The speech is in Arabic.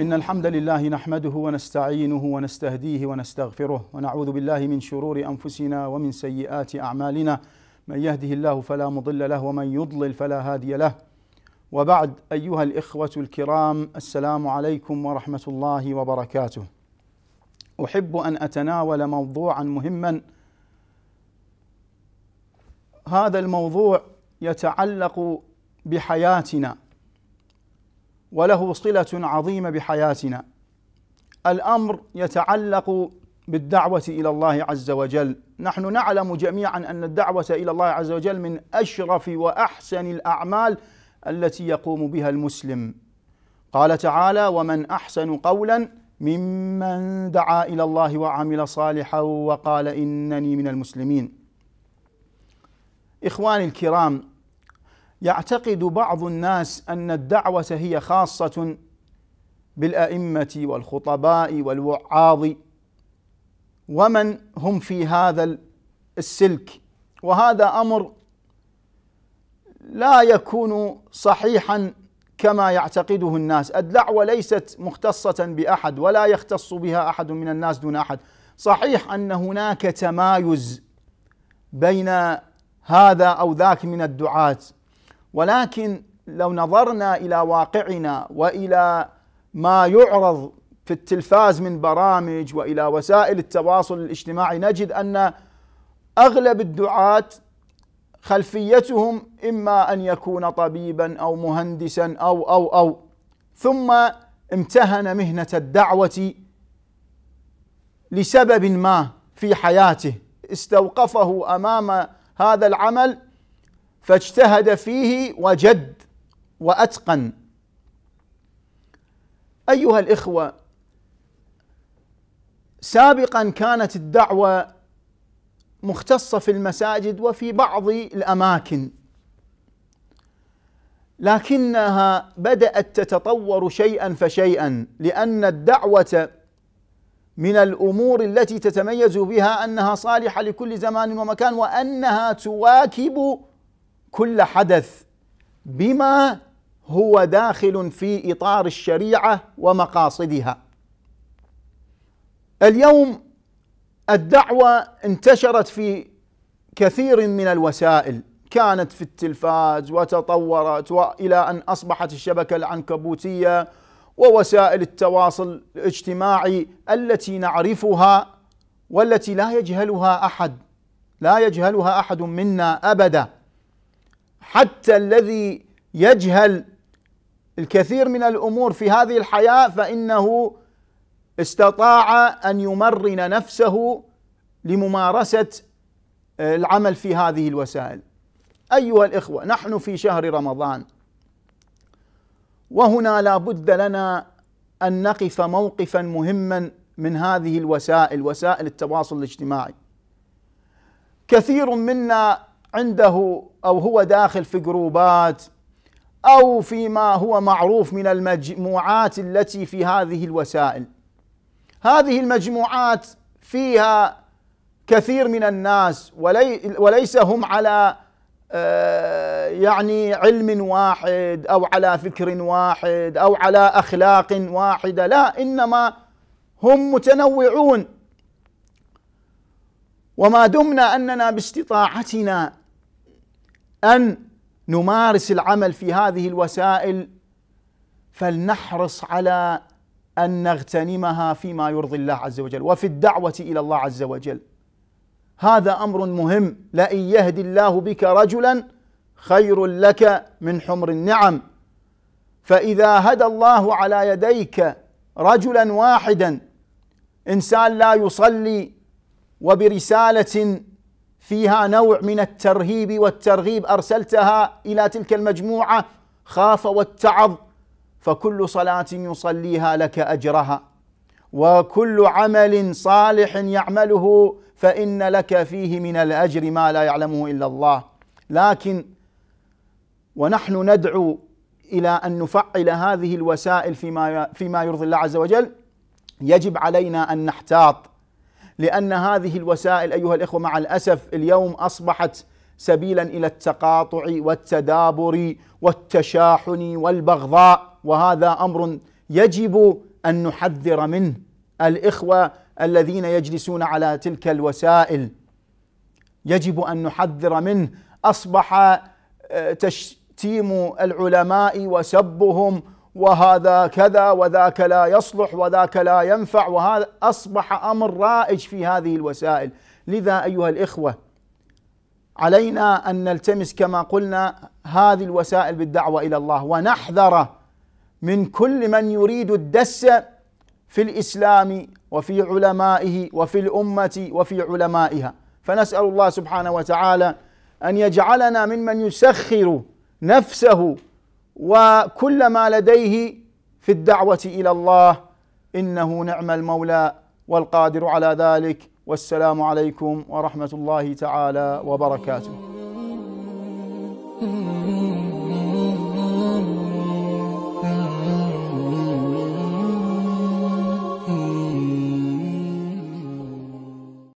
إن الحمد لله نحمده ونستعينه ونستهديه ونستغفره ونعوذ بالله من شرور أنفسنا ومن سيئات أعمالنا من يهده الله فلا مضل له ومن يضلل فلا هادي له وبعد أيها الإخوة الكرام السلام عليكم ورحمة الله وبركاته أحب أن أتناول موضوعا مهما هذا الموضوع يتعلق بحياتنا وله صلة عظيمة بحياتنا الأمر يتعلق بالدعوة إلى الله عز وجل نحن نعلم جميعا أن الدعوة إلى الله عز وجل من أشرف وأحسن الأعمال التي يقوم بها المسلم قال تعالى ومن احسن قولا ممن دعا الى الله وعمل صالحا وقال انني من المسلمين اخواني الكرام يعتقد بعض الناس ان الدعوه هي خاصه بالائمه والخطباء والوعاظ ومن هم في هذا السلك وهذا امر لا يكون صحيحا كما يعتقده الناس الدعوة ليست مختصة بأحد ولا يختص بها أحد من الناس دون أحد صحيح أن هناك تمايز بين هذا أو ذاك من الدعاة ولكن لو نظرنا إلى واقعنا وإلى ما يعرض في التلفاز من برامج وإلى وسائل التواصل الاجتماعي نجد أن أغلب الدعاة خلفيتهم إما أن يكون طبيبا أو مهندسا أو أو أو ثم امتهن مهنة الدعوة لسبب ما في حياته استوقفه أمام هذا العمل فاجتهد فيه وجد وأتقن أيها الإخوة سابقا كانت الدعوة مختصة في المساجد وفي بعض الأماكن لكنها بدأت تتطور شيئا فشيئا لأن الدعوة من الأمور التي تتميز بها أنها صالحة لكل زمان ومكان وأنها تواكب كل حدث بما هو داخل في إطار الشريعة ومقاصدها اليوم الدعوة انتشرت في كثير من الوسائل كانت في التلفاز وتطورت والى ان اصبحت الشبكه العنكبوتيه ووسائل التواصل الاجتماعي التي نعرفها والتي لا يجهلها احد لا يجهلها احد منا ابدا حتى الذي يجهل الكثير من الامور في هذه الحياه فانه استطاع ان يمرن نفسه لممارسه آه، العمل في هذه الوسائل. ايها الاخوه نحن في شهر رمضان وهنا لا بد لنا ان نقف موقفا مهما من هذه الوسائل وسائل التواصل الاجتماعي. كثير منا عنده او هو داخل في جروبات او فيما هو معروف من المجموعات التي في هذه الوسائل هذه المجموعات فيها كثير من الناس ولي وليس هم على آه، يعني علم واحد او على فكر واحد او على اخلاق واحده لا انما هم متنوعون وما دمنا اننا باستطاعتنا ان نمارس العمل في هذه الوسائل فلنحرص على أن نغتنمها فيما يرضي الله عز وجل وفي الدعوة إلى الله عز وجل هذا أمر مهم لئن يهدي الله بك رجلا خير لك من حمر النعم فإذا هدى الله على يديك رجلا واحدا إنسان لا يصلي وبرسالة فيها نوع من الترهيب والترغيب أرسلتها إلى تلك المجموعة خاف واتعظ فكل صلاة يصليها لك أجرها وكل عمل صالح يعمله فإن لك فيه من الأجر ما لا يعلمه إلا الله لكن ونحن ندعو إلى أن نفعل هذه الوسائل فيما فيما يرضي الله عز وجل يجب علينا أن نحتاط لأن هذه الوسائل أيها الإخوة مع الأسف اليوم أصبحت سبيلا إلى التقاطع والتدابر والتشاحن والبغضاء وهذا امر يجب ان نحذر منه الاخوه الذين يجلسون على تلك الوسائل يجب ان نحذر منه اصبح آه، تشتيم العلماء وسبهم وهذا كذا وذاك لا يصلح وذاك لا ينفع وهذا اصبح امر رائج في هذه الوسائل لذا ايها الاخوه علينا ان نلتمس كما قلنا هذه الوسائل بالدعوه الى الله ونحذر من كل من يريد الدس في الإسلام وفي علمائه وفي الأمة وفي علمائها فنسأل الله سبحانه وتعالى أن يجعلنا ممن يسخر نفسه وكل ما لديه في الدعوة إلى الله إنه نعم المولى والقادر على ذلك والسلام عليكم ورحمة الله تعالى وبركاته. Mm-hmm.